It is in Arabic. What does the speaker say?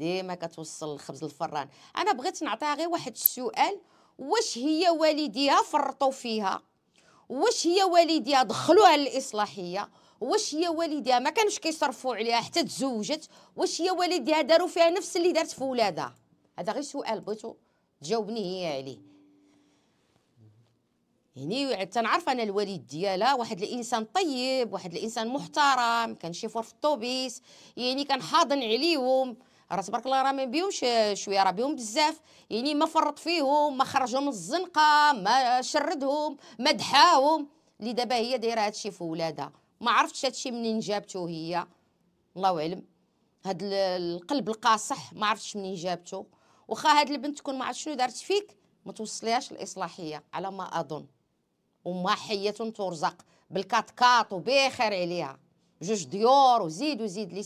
ديما كتوصل الخبز للفران انا بغيت نعطيها غير واحد السؤال واش هي والديها فرطوا فيها واش هي والديها دخلوها للاصلاحيه واش هي والديها ما كانوش كيصرفوا عليها حتى تزوجت واش هي والديها داروا فيها نفس اللي دارت في ولادها هذا غير سؤال بغيتو تجاوبني هي عليه هني يعني تنعرف انا الوالد ديالها واحد الانسان طيب واحد الانسان محترم كنشوفو في الطوبيس يعني كان حاضن عليهم راه تبارك الله راه ما بيهمش آه، شويه راه بيهم بزاف يعني ما فرط فيهم ما خرجهم من الزنقه ما شردهم ما دحاهم اللي دابا هي دايره هادشي في ولادها ما عرفتش هادشي منين جابته هي الله اعلم هاد القلب القاصح ما عرفتش منين جابته واخا هاد البنت تكون ما عرفت شنو دارت فيك ما توصليهاش الاصلاحيه على ما اظن وما حيه ترزق بالكات كات وبخير عليها جوج ديور وزيد وزيد لي